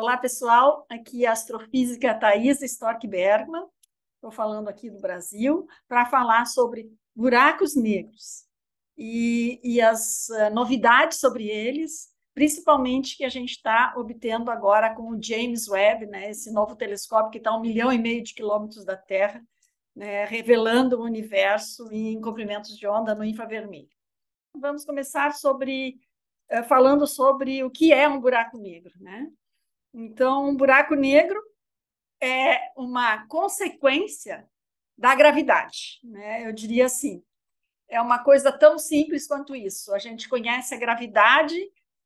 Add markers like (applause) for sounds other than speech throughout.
Olá, pessoal. Aqui é a astrofísica Thais Stork Bergman. Estou falando aqui do Brasil para falar sobre buracos negros e, e as uh, novidades sobre eles, principalmente que a gente está obtendo agora com o James Webb, né, esse novo telescópio que está a um milhão e meio de quilômetros da Terra, né, revelando o universo em comprimentos de onda no infravermelho. Vamos começar sobre uh, falando sobre o que é um buraco negro, né? Então, um buraco negro é uma consequência da gravidade, né? Eu diria assim, é uma coisa tão simples quanto isso. A gente conhece a gravidade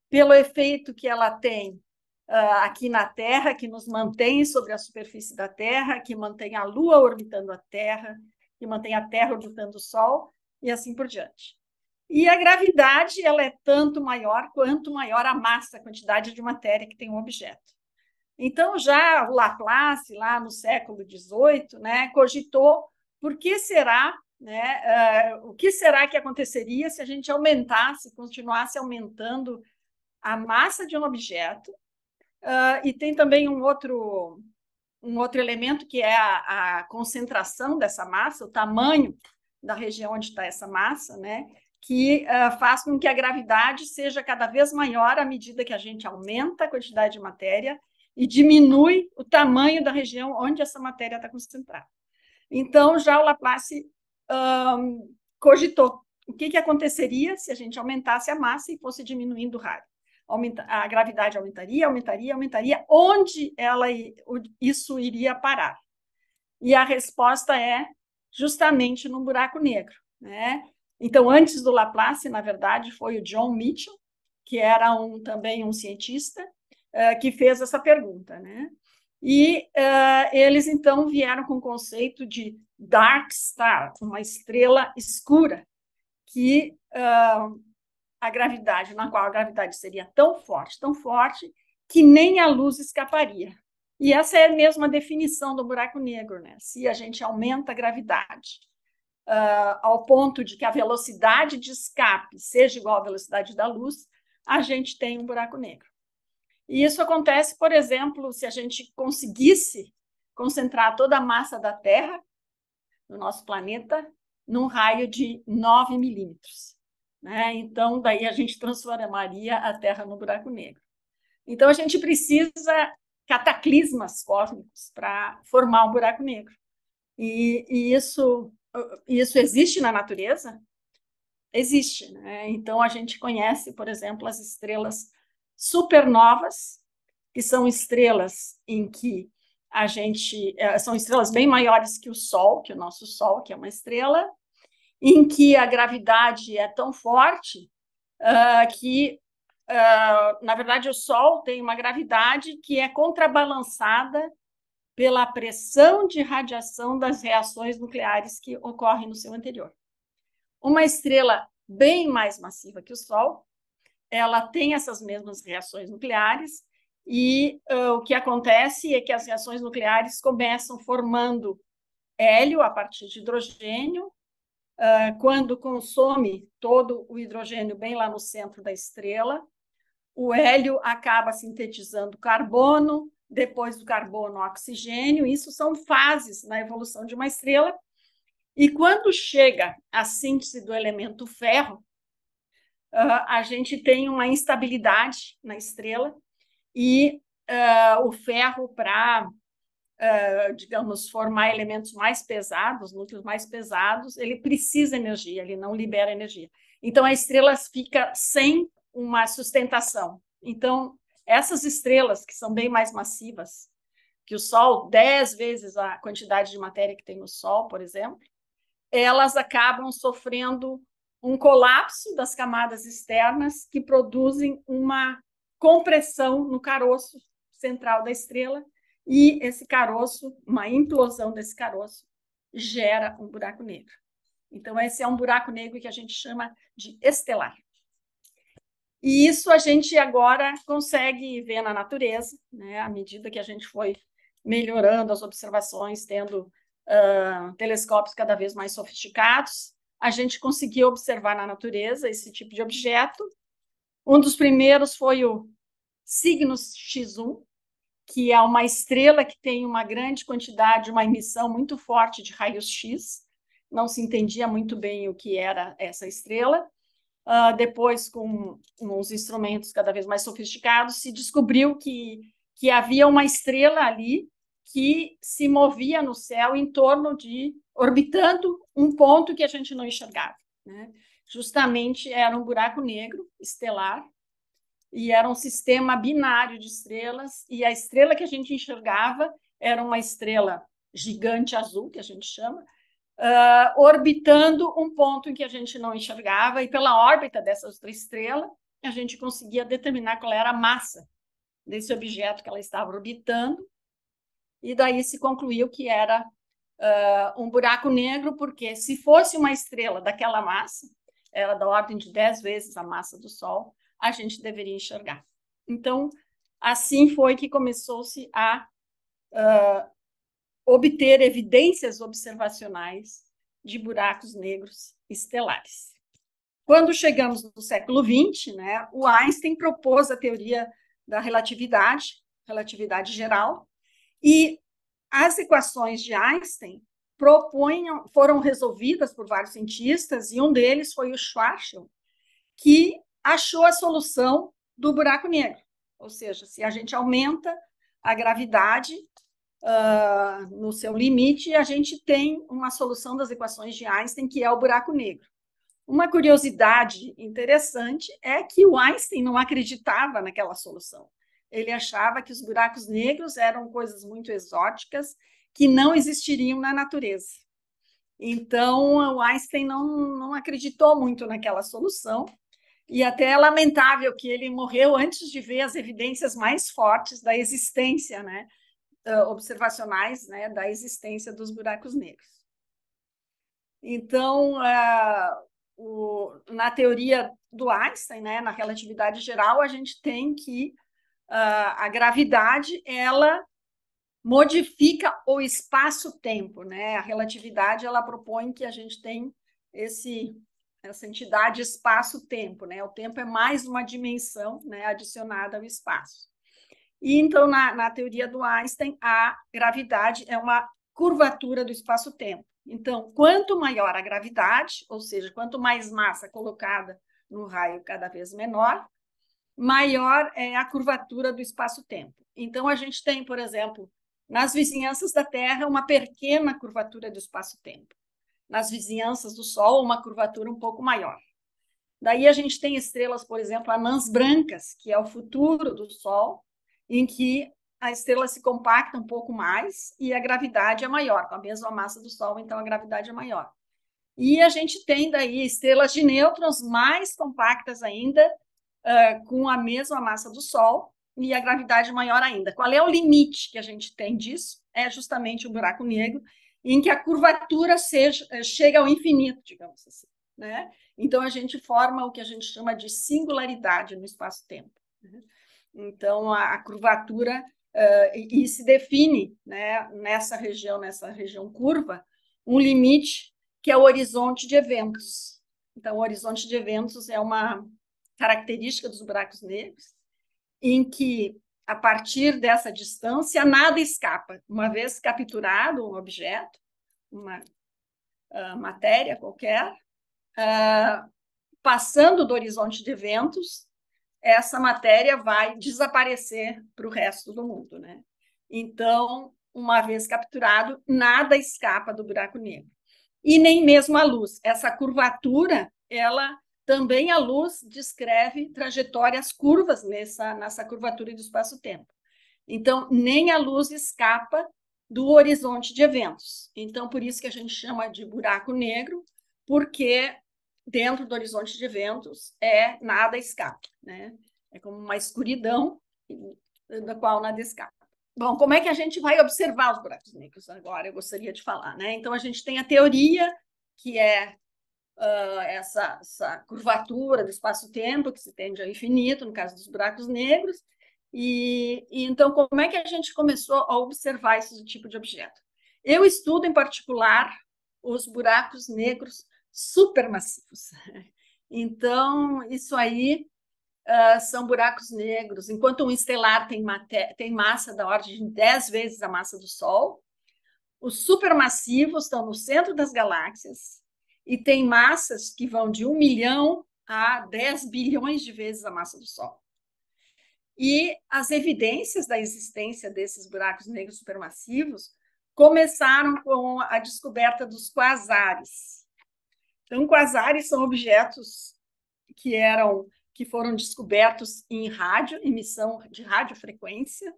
pelo efeito que ela tem uh, aqui na Terra, que nos mantém sobre a superfície da Terra, que mantém a Lua orbitando a Terra, que mantém a Terra orbitando o Sol e assim por diante. E a gravidade ela é tanto maior quanto maior a massa, a quantidade de matéria que tem um objeto. Então, já o Laplace, lá no século XVIII, né, cogitou por que será, né, uh, o que será que aconteceria se a gente aumentasse, continuasse aumentando a massa de um objeto. Uh, e tem também um outro, um outro elemento que é a, a concentração dessa massa, o tamanho da região onde está essa massa, né? que uh, faz com que a gravidade seja cada vez maior à medida que a gente aumenta a quantidade de matéria e diminui o tamanho da região onde essa matéria está concentrada. Então, já o Laplace um, cogitou o que, que aconteceria se a gente aumentasse a massa e fosse diminuindo o rádio. Aumenta, a gravidade aumentaria, aumentaria, aumentaria, onde ela isso iria parar? E a resposta é justamente no buraco negro. Né? Então, antes do Laplace, na verdade, foi o John Mitchell, que era um, também um cientista, eh, que fez essa pergunta, né? E uh, eles então vieram com o conceito de dark star, uma estrela escura, que uh, a gravidade, na qual a gravidade seria tão forte, tão forte, que nem a luz escaparia. E essa é mesmo a definição do buraco negro, né? Se a gente aumenta a gravidade uh, ao ponto de que a velocidade de escape seja igual à velocidade da luz, a gente tem um buraco negro. E isso acontece, por exemplo, se a gente conseguisse concentrar toda a massa da Terra, no nosso planeta, num raio de 9 milímetros. Né? Então, daí a gente transformaria a Terra no buraco negro. Então, a gente precisa cataclismas cósmicos para formar um buraco negro. E, e, isso, isso existe na natureza? Existe. Né? Então, a gente conhece, por exemplo, as estrelas supernovas, que são estrelas em que a gente eh, são estrelas bem maiores que o Sol, que o nosso Sol, que é uma estrela, em que a gravidade é tão forte uh, que, uh, na verdade, o Sol tem uma gravidade que é contrabalançada pela pressão de radiação das reações nucleares que ocorrem no seu interior. Uma estrela bem mais massiva que o Sol ela tem essas mesmas reações nucleares, e uh, o que acontece é que as reações nucleares começam formando hélio a partir de hidrogênio, uh, quando consome todo o hidrogênio bem lá no centro da estrela, o hélio acaba sintetizando carbono, depois do carbono, oxigênio. Isso são fases na evolução de uma estrela. E quando chega a síntese do elemento ferro, uh, a gente tem uma instabilidade na estrela e uh, o ferro para, uh, ah, digamos, formar elementos mais pesados, núcleos mais pesados, ele precisa de energia, ele não libera energia. Então a estrela fica sem uma sustentação. Então essas estrelas que são bem mais massivas que o Sol, 10 vezes a quantidade de matéria que tem no Sol, por exemplo, elas acabam sofrendo um colapso das camadas externas que produzem uma compressão no caroço central da estrela e esse caroço, uma implosão desse caroço, gera um buraco negro. Então, esse é um buraco negro que a gente chama de estelar. E isso a gente agora consegue ver na natureza, né? à medida que a gente foi melhorando as observações, tendo uh, telescópios cada vez mais sofisticados, a gente conseguiu observar na natureza esse tipo de objeto. Um dos primeiros foi o Cygnus X1, que é uma estrela que tem uma grande quantidade, uma emissão muito forte de raios X. Não se entendia muito bem o que era essa estrela. Uh, depois, com uns instrumentos cada vez mais sofisticados, se descobriu que, que havia uma estrela ali que se movia no céu em torno de orbitando um ponto que a gente não enxergava. Né? Justamente era um buraco negro estelar e era um sistema binário de estrelas e a estrela que a gente enxergava era uma estrela gigante azul que a gente chama uh, orbitando um ponto em que a gente não enxergava e pela órbita dessa outra estrela a gente conseguia determinar qual era a massa desse objeto que ela estava orbitando e daí se concluiu que era uh, um buraco negro, porque se fosse uma estrela daquela massa, ela da ordem de 10 vezes a massa do Sol, a gente deveria enxergar. Então, assim foi que começou-se a uh, obter evidências observacionais de buracos negros estelares. Quando chegamos no século XX, né, o Einstein propôs a teoria da relatividade, relatividade geral, e as equações de Einstein propunham, foram resolvidas por vários cientistas, e um deles foi o Schwarzschild, que achou a solução do buraco negro. Ou seja, se a gente aumenta a gravidade uh, no seu limite, a gente tem uma solução das equações de Einstein, que é o buraco negro. Uma curiosidade interessante é que o Einstein não acreditava naquela solução. Ele achava que os buracos negros eram coisas muito exóticas que não existiriam na natureza. Então, o Einstein não, não acreditou muito naquela solução, e até é lamentável que ele morreu antes de ver as evidências mais fortes da existência, né, observacionais, né, da existência dos buracos negros. Então, uh, o, na teoria do Einstein, né, na relatividade geral, a gente tem que ah, a gravidade ela modifica o espaço-tempo, né? A relatividade ela propõe que a gente tem esse essa entidade espaço-tempo, né? O tempo é mais uma dimensão, né, adicionada ao espaço. E então na, na teoria do Einstein a gravidade é uma curvatura do espaço-tempo. Então, quanto maior a gravidade, ou seja, quanto mais massa colocada no raio cada vez menor, maior é a curvatura do espaço-tempo. Então, a gente tem, por exemplo, nas vizinhanças da Terra, uma pequena curvatura do espaço-tempo. Nas vizinhanças do Sol, uma curvatura um pouco maior. Daí a gente tem estrelas, por exemplo, anãs brancas, que é o futuro do Sol, em que a estrela se compacta um pouco mais e a gravidade é maior, com a mesma massa do Sol, então a gravidade é maior. E a gente tem daí estrelas de nêutrons mais compactas ainda, uh, com a mesma massa do Sol e a gravidade maior ainda. Qual é o limite que a gente tem disso? É justamente o buraco negro, em que a curvatura seja, eh, chega ao infinito, digamos assim. Né? Então, a gente forma o que a gente chama de singularidade no espaço-tempo. Né? Então, a, a curvatura uh, e, e, se define né, nessa região, nessa região curva, um limite que é o horizonte de eventos. Então, o horizonte de eventos é uma, característica dos buracos negros, em que, a partir dessa distância, nada escapa. Uma vez capturado um objeto, uma uh, matéria qualquer, uh, passando do horizonte de eventos, essa matéria vai desaparecer para o resto do mundo. Né? Então, uma vez capturado, nada escapa do buraco negro. E nem mesmo a luz. Essa curvatura, ela também a luz descreve trajetórias curvas nessa, nessa curvatura do espaço-tempo. Então, nem a luz escapa do horizonte de eventos. Então, por isso que a gente chama de buraco negro, porque dentro do horizonte de eventos é nada escapa, né? É como uma escuridão da qual nada escapa. Bom, como é que a gente vai observar os buracos negros agora? Eu gostaria de falar, né? Então a gente tem a teoria que é ah, essa, essa curvatura do espaço-tempo que se tende ao infinito, no caso dos buracos negros. E, e então, como é que a gente começou a observar esse tipo de objeto? Eu estudo, em particular, os buracos negros supermassivos. (laughs) Então, isso aí uh, são buracos negros. Enquanto um estelar tem, tem, massa da ordem de 10 vezes a massa do Sol, os supermassivos estão no centro das galáxias, e tem massas que vão de 1 milhão a 10 bilhões de vezes a massa do Sol. E as evidências da existência desses buracos negros supermassivos começaram com a descoberta dos quasares. Então, quasares são objetos que eram que foram descobertos em rádio, emissão de radiofrequência.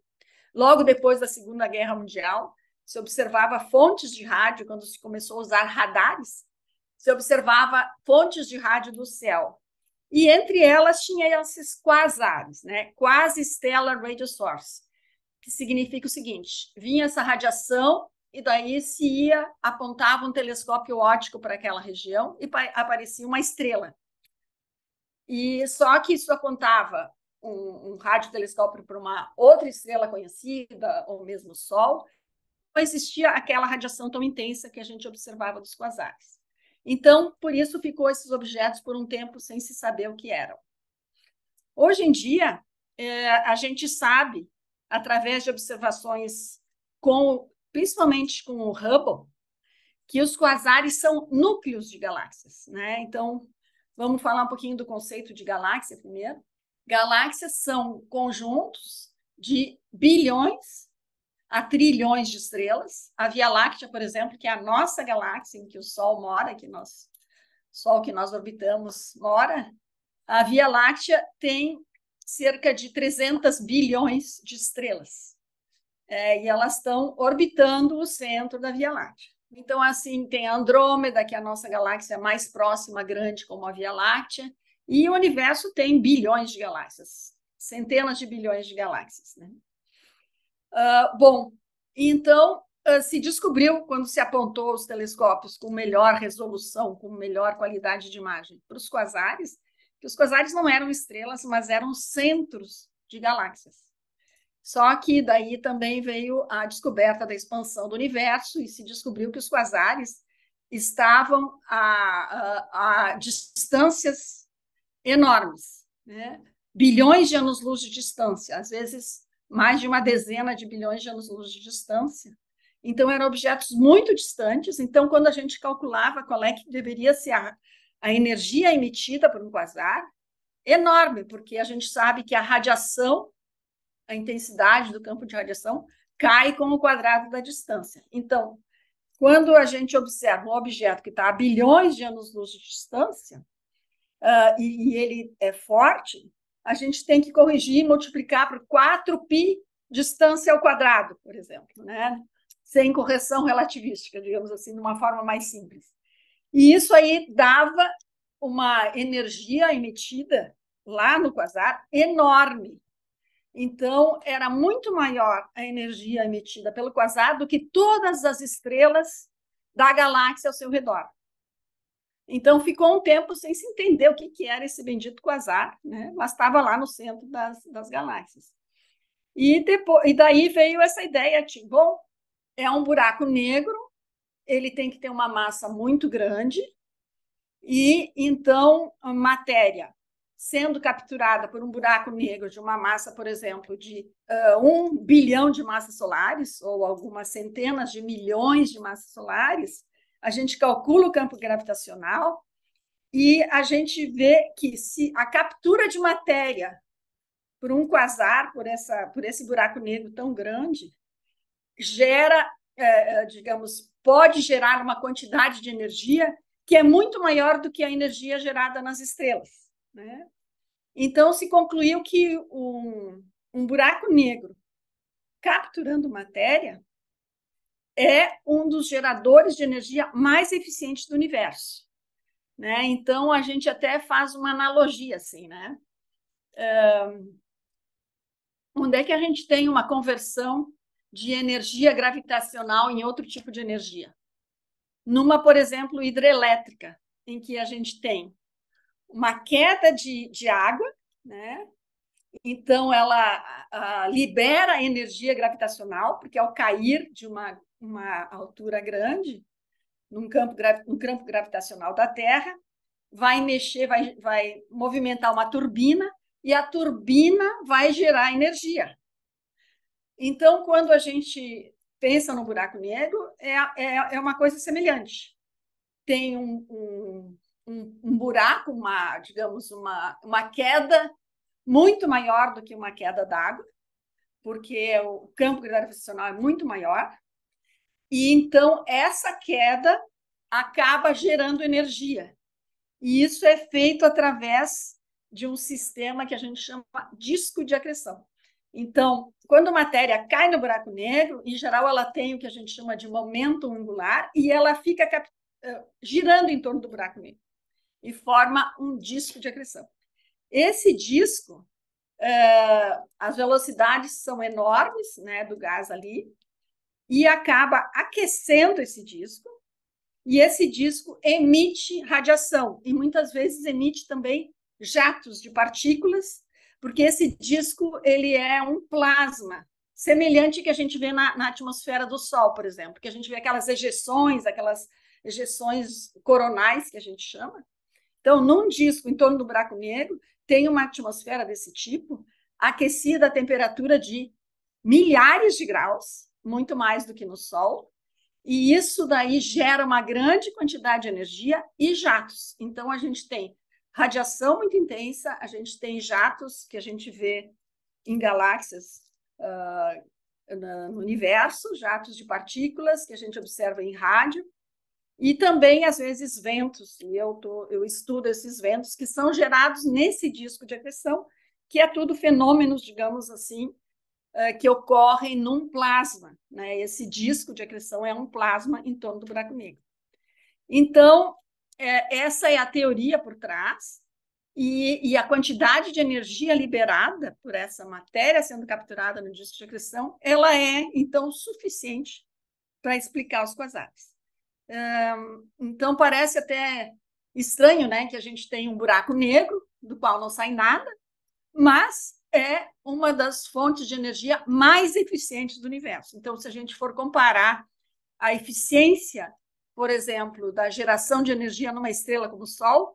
Logo depois da Segunda Guerra Mundial, se observava fontes de rádio quando se começou a usar radares se observava fontes de rádio do céu. E entre elas tinha esses quasares, né? quase stellar radio source, que significa o seguinte: vinha essa radiação e daí se ia, apontava um telescópio óptico para aquela região e aparecia uma estrela. E só que isso apontava um, um radiotelescópio para uma outra estrela conhecida, ou mesmo Sol, não existia aquela radiação tão intensa que a gente observava dos quasares. Então, por isso ficou esses objetos por um tempo sem se saber o que eram. Hoje em dia, é, a gente sabe, através de observações, com, principalmente com o Hubble, que os quasares são núcleos de galáxias. Né? Então, vamos falar um pouquinho do conceito de galáxia primeiro. Galáxias são conjuntos de bilhões a trilhões de estrelas. A Via Láctea, por exemplo, que é a nossa galáxia em que o Sol mora, que nós, o Sol que nós orbitamos mora, a Via Láctea tem cerca de 300 bilhões de estrelas. É, e elas estão orbitando o centro da Via Láctea. Então, assim, tem a Andrômeda, que é a nossa galáxia mais próxima, grande, como a Via Láctea, e o universo tem bilhões de galáxias, centenas de bilhões de galáxias. Né? Ah, bom, então uh, se descobriu quando se apontou os telescópios com melhor resolução, com melhor qualidade de imagem para os quasares, que os quasares não eram estrelas, mas eram centros de galáxias. Só que daí também veio a descoberta da expansão do universo e se descobriu que os quasares estavam a, a, a distâncias enormes, né? bilhões de anos-luz de distância, às vezes mais de uma dezena de bilhões de anos-luz de distância. Então, eram objetos muito distantes. Então, quando a gente calculava qual é que deveria ser a, a energia emitida por um quasar, enorme, porque a gente sabe que a radiação, a intensidade do campo de radiação, cai com o quadrado da distância. Então, quando a gente observa um objeto que está a bilhões de anos-luz de distância, uh, e, e ele é forte, a gente tem que corrigir e multiplicar por 4π distância ao quadrado, por exemplo, né? sem correção relativística, digamos assim, de uma forma mais simples. E isso aí dava uma energia emitida lá no quasar enorme. Então, era muito maior a energia emitida pelo quasar do que todas as estrelas da galáxia ao seu redor. Então ficou um tempo sem se entender o que, que era esse bendito quasar, né? mas estava lá no centro das, das galáxias. E, depois, e daí veio essa ideia tipo, bom, é um buraco negro, ele tem que ter uma massa muito grande, e então matéria sendo capturada por um buraco negro de uma massa, por exemplo, de uh, um bilhão de massas solares, ou algumas centenas de milhões de massas solares, a gente calcula o campo gravitacional e a gente vê que se a captura de matéria por um quasar, por, essa, por esse buraco negro tão grande, gera, é, é, digamos, pode gerar uma quantidade de energia que é muito maior do que a energia gerada nas estrelas. Né? Então, se concluiu que um, um buraco negro capturando matéria é um dos geradores de energia mais eficientes do universo. Né? Então, a gente até faz uma analogia assim, né? Um, onde é que a gente tem uma conversão de energia gravitacional em outro tipo de energia? Numa, por exemplo, hidrelétrica, em que a gente tem uma queda de, de água, né? Então, ela a, libera a energia gravitacional, porque ao cair de uma, uma altura grande, num campo, um campo gravitacional da Terra, vai mexer, vai, vai movimentar uma turbina, e a turbina vai gerar energia. Então, quando a gente pensa no buraco negro, é, é, é uma coisa semelhante. Tem um, um, um, um buraco, uma, digamos, uma, uma queda muito maior do que uma queda d'água, porque o campo gravitacional é muito maior. E então essa queda acaba gerando energia. E isso é feito através de um sistema que a gente chama disco de acreção. Então, quando a matéria cai no buraco negro, em geral ela tem o que a gente chama de momento angular e ela fica eh, girando em torno do buraco negro e forma um disco de acreção. Esse disco, é, as velocidades são enormes né, do gás ali, e acaba aquecendo esse disco, e esse disco emite radiação, e muitas vezes emite também jatos de partículas, porque esse disco ele é um plasma, semelhante que a gente vê na, na, atmosfera do Sol, por exemplo, que a gente vê aquelas ejeções, aquelas ejeções coronais que a gente chama. Então, num disco em torno do buraco negro, tem uma atmosfera desse tipo, aquecida a temperatura de milhares de graus, muito mais do que no Sol, e isso daí gera uma grande quantidade de energia e jatos. Então, a gente tem radiação muito intensa, a gente tem jatos que a gente vê em galáxias uh, no universo, jatos de partículas que a gente observa em rádio, e também, às vezes, ventos, e eu, tô, eu estudo esses ventos que são gerados nesse disco de agressão, que é tudo fenômenos, digamos assim, eh, que ocorrem num plasma. Né? Esse disco de acreção é um plasma em torno do buraco negro. Então, é, essa é a teoria por trás, e, e a quantidade de energia liberada por essa matéria sendo capturada no disco de acreção, ela é, então, suficiente para explicar os quasares. Então parece até estranho, né, que a gente tem um buraco negro do qual não sai nada, mas é uma das fontes de energia mais eficientes do universo. Então, se a gente for comparar a eficiência, por exemplo, da geração de energia numa estrela como o Sol,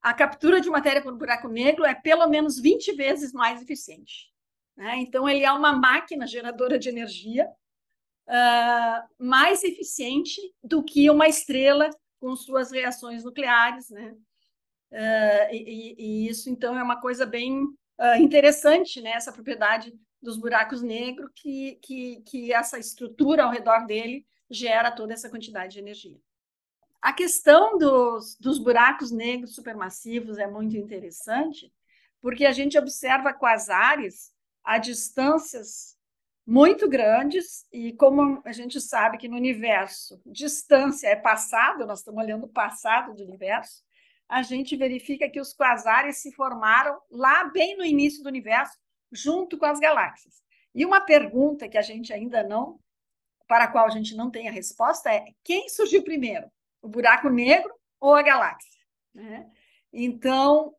a captura de matéria por um buraco negro é pelo menos 20 vezes mais eficiente. Né? Então, ele é uma máquina geradora de energia uh, mais eficiente do que uma estrela com suas reações nucleares, né? Uh, e, e, isso, então, é uma coisa bem uh, interessante, né? Essa propriedade dos buracos negros, que, que, que essa estrutura ao redor dele gera toda essa quantidade de energia. A questão dos, dos buracos negros supermassivos é muito interessante, porque a gente observa quasares a distâncias muito grandes, e como a gente sabe que no universo distância é passado, nós estamos olhando o passado do universo, a gente verifica que os quasares se formaram lá bem no início do universo, junto com as galáxias. E uma pergunta que a gente ainda não, para a qual a gente não tem a resposta é quem surgiu primeiro, o buraco negro ou a galáxia? Né? Então,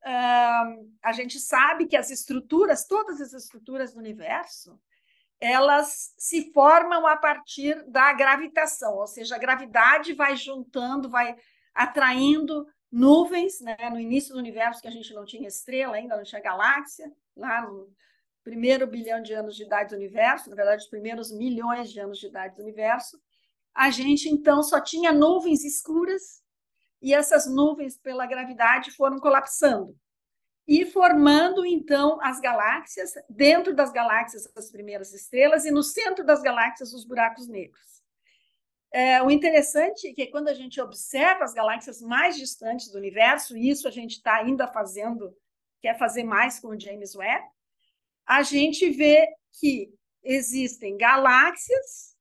a gente sabe que as estruturas, todas as estruturas do universo, elas se formam a partir da gravitação, ou seja, a gravidade vai juntando, vai atraindo nuvens, né? no início do universo que a gente não tinha estrela ainda, não tinha galáxia, lá no primeiro bilhão de anos de idade do universo, na verdade, os primeiros milhões de anos de idade do universo, a gente então só tinha nuvens escuras e essas nuvens, pela gravidade, foram colapsando e formando então as galáxias, dentro das galáxias as primeiras estrelas e no centro das galáxias os buracos negros. É, o interessante é que quando a gente observa as galáxias mais distantes do universo, e isso a gente está ainda fazendo, quer fazer mais com o James Webb, a gente vê que existem galáxias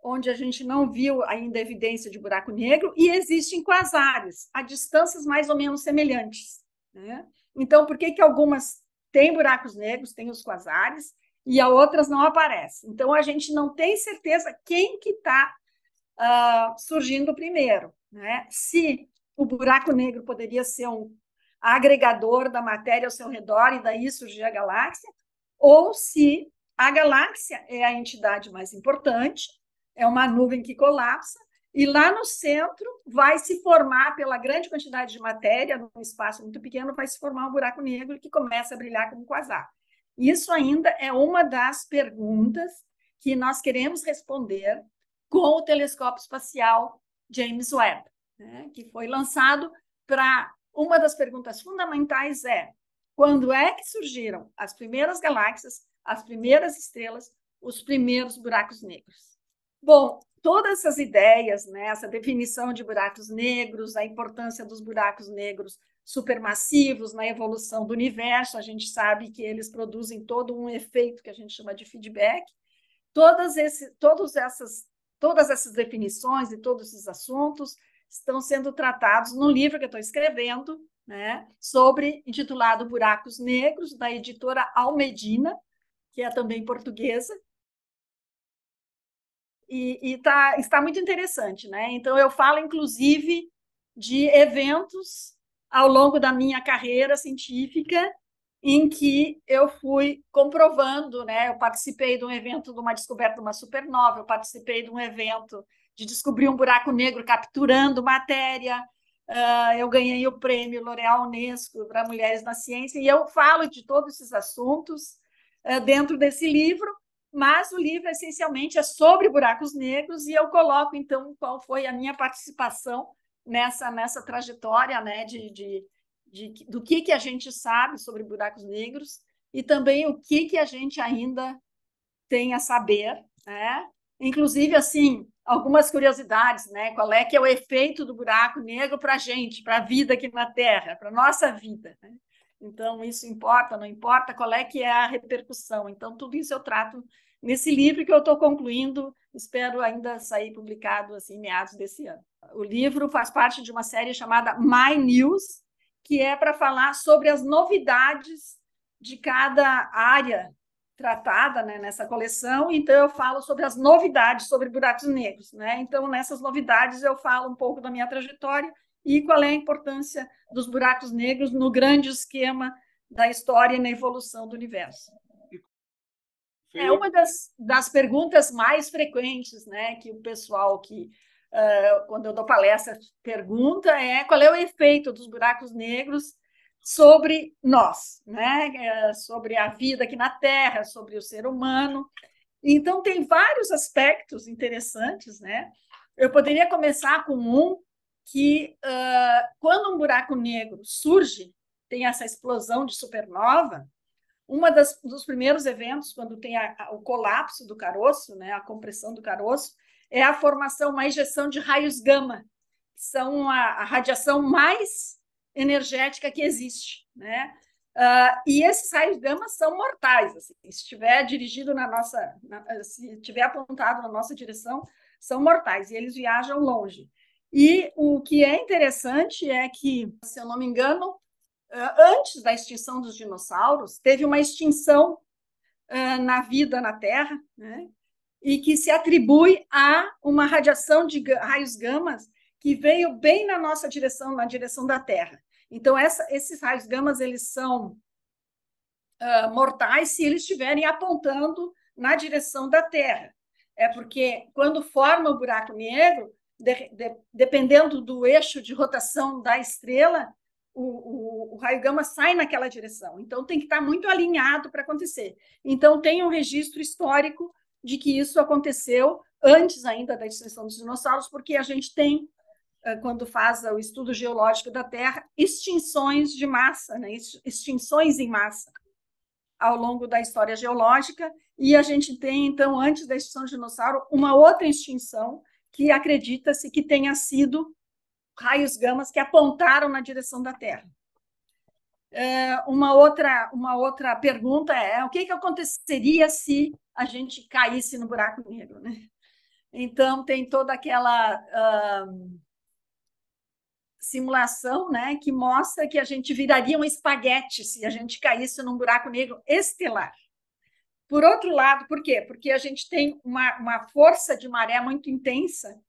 onde a gente não viu ainda evidência de buraco negro, e existem quasares, a distâncias mais ou menos semelhantes. Né? Então, por que, que algumas têm buracos negros, têm os quasares, e a outras não aparecem? Então, a gente não tem certeza quem que está uh, ah, surgindo primeiro. Né? Se o buraco negro poderia ser um agregador da matéria ao seu redor e daí surgir a galáxia, ou se a galáxia é a entidade mais importante, é uma nuvem que colapsa e lá no centro vai se formar, pela grande quantidade de matéria, num espaço muito pequeno, vai se formar um buraco negro que começa a brilhar como um quasar. Isso ainda é uma das perguntas que nós queremos responder com o telescópio espacial James Webb, né, que foi lançado para. Uma das perguntas fundamentais é: quando é que surgiram as primeiras galáxias, as primeiras estrelas, os primeiros buracos negros? Bom, todas essas ideias, né, essa definição de buracos negros, a importância dos buracos negros supermassivos na evolução do universo, a gente sabe que eles produzem todo um efeito que a gente chama de feedback. Todas, esse, todos essas, todas essas definições e todos esses assuntos estão sendo tratados no livro que eu estou escrevendo, né, sobre intitulado Buracos Negros, da editora Almedina, que é também portuguesa, e, e tá, está muito interessante, né? Então eu falo, inclusive, de eventos ao longo da minha carreira científica em que eu fui comprovando, né? Eu participei de um evento de uma descoberta de uma supernova, eu participei de um evento de descobrir um buraco negro capturando matéria. Uh, eu ganhei o prêmio L'Oréal Unesco para mulheres na ciência e eu falo de todos esses assuntos uh, dentro desse livro mas o livro essencialmente é sobre buracos negros e eu coloco então qual foi a minha participação nessa nessa trajetória né de, de, de, do que que a gente sabe sobre buracos negros e também o que que a gente ainda tem a saber né inclusive assim algumas curiosidades né qual é que é o efeito do buraco negro para a gente para a vida aqui na Terra para nossa vida né? Então, isso importa, não importa, qual é que é a repercussão. Então, tudo isso eu trato nesse livro que eu estou concluindo, espero ainda sair publicado assim, meados desse ano. O livro faz parte de uma série chamada My News, que é para falar sobre as novidades de cada área tratada né, nessa coleção. Então, eu falo sobre as novidades sobre buracos negros. Né? Então, nessas novidades, eu falo um pouco da minha trajetória e qual é a importância dos buracos negros no grande esquema da história e na evolução do universo. É uma das, das perguntas mais frequentes né, que o pessoal que, uh, quando eu dou palestra, pergunta é qual é o efeito dos buracos negros sobre nós, né, sobre a vida aqui na Terra, sobre o ser humano. Então, tem vários aspectos interessantes. Né? Eu poderia começar com um que uh, quando um buraco negro surge, tem essa explosão de supernova, uma das dos primeiros eventos quando tem a, a, o colapso do caroço, né, a compressão do caroço, é a formação, uma injeção de raios gama, que são a, a radiação mais energética que existe, né? Uh, e esses raios gama são mortais, assim, se estiver dirigido na nossa, na, se estiver apontado na nossa direção, são mortais e eles viajam longe. E o que é interessante é que, se eu não me engano, eh, antes da extinção dos dinossauros, teve uma extinção eh, na vida na Terra, né? e que se atribui a uma radiação de raios gamas que veio bem na nossa direção, na direção da Terra. Então, essa, esses raios gamas eles são uh, mortais se eles estiverem apontando na direção da Terra. É porque quando forma o buraco negro, de, de, dependendo do eixo de rotação da estrela, o, o, o, raio gama sai naquela direção. Então, tem que estar muito alinhado para acontecer. Então, tem um registro histórico de que isso aconteceu antes ainda da extinção dos dinossauros, porque a gente tem, eh, quando faz o estudo geológico da Terra, extinções de massa, né? extinções em massa ao longo da história geológica. E a gente tem, então, antes da extinção do dinossauro, uma outra extinção que acredita-se que tenha sido raios gamas que apontaram na direção da Terra. É, uma, outra, uma outra pergunta é: o que, que aconteceria se a gente caísse no buraco negro? Né? Então, tem toda aquela uh, simulação né, que mostra que a gente viraria um espaguete se a gente caísse num buraco negro estelar. Por outro lado, por quê? Porque a gente tem uma, uma força de maré muito intensa,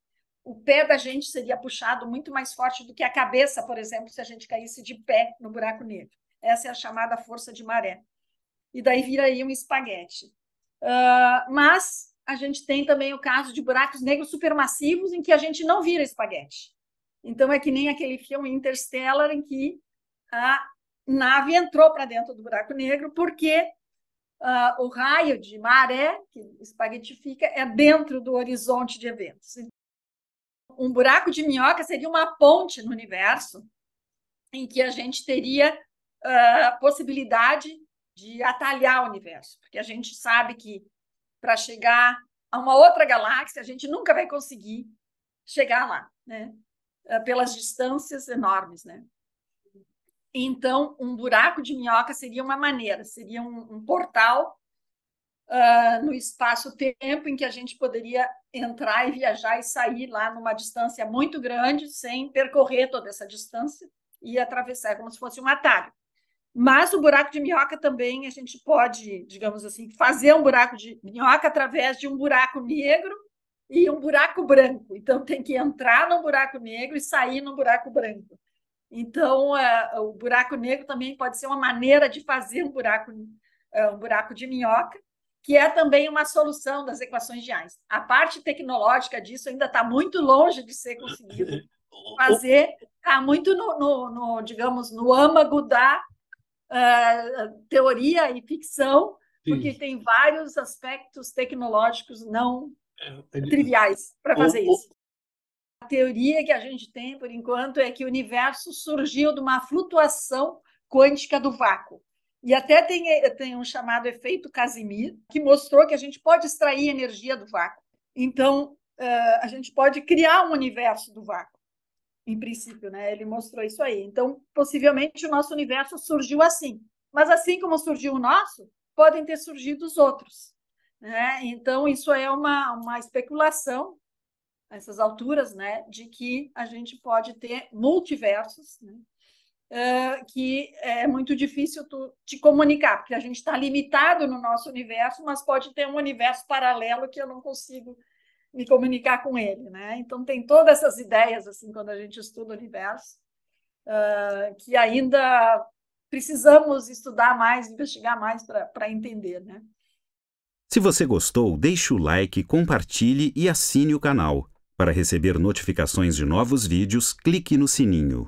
o pé da gente seria puxado muito mais forte do que a cabeça, por exemplo, se a gente caísse de pé no buraco negro. Essa é a chamada força de maré. E daí aí um espaguete. Uh, mas a gente tem também o caso de buracos negros supermassivos em que a gente não vira espaguete. Então é que nem aquele filme Interstellar em que a nave entrou para dentro do buraco negro porque uh, o raio de maré, que espaguetifica, é dentro do horizonte de eventos. Um buraco de minhoca seria uma ponte no universo em que a gente teria a uh, possibilidade de atalhar o universo, porque a gente sabe que para chegar a uma outra galáxia, a gente nunca vai conseguir chegar lá, né? Ah, pelas distâncias enormes, né? Então, um buraco de minhoca seria uma maneira, seria um, um portal uh, no espaço-tempo em que a gente poderia entrar e viajar e sair lá numa distância muito grande, sem percorrer toda essa distância e atravessar como se fosse um atalho. Mas o buraco de minhoca também a gente pode, digamos assim, fazer um buraco de minhoca através de um buraco negro e um buraco branco. Então tem que entrar no buraco negro e sair no buraco branco. Então, é, o buraco negro também pode ser uma maneira de fazer um buraco, é, um buraco de minhoca, que é também uma solução das equações de Einstein. A parte tecnológica disso ainda está muito longe de ser conseguida. (laughs) Fazer está muito no, no, no, digamos, no âmago da é, teoria e ficção, Sim. porque tem vários aspectos tecnológicos não é, triviais para fazer isso teoria que a gente tem por enquanto é que o universo surgiu de uma flutuação quântica do vácuo. E até tem, tem um chamado efeito Casimir, que mostrou que a gente pode extrair energia do vácuo. Então, eh, a gente pode criar um universo do vácuo, em princípio, né? Ele mostrou isso aí. Então, possivelmente, o nosso universo surgiu assim. Mas assim como surgiu o nosso, podem ter surgido os outros. Né? Então, isso é uma, uma especulação essas alturas, né, de que a gente pode ter multiversos, né, uh, que é muito difícil tu, te comunicar, porque a gente está limitado no nosso universo, mas pode ter um universo paralelo que eu não consigo me comunicar com ele, né? Então tem todas essas ideias assim quando a gente estuda o universo uh, que ainda precisamos estudar mais, investigar mais para entender, né? Se você gostou, deixe o like, compartilhe e assine o canal. Para receber notificações de novos vídeos, clique no sininho.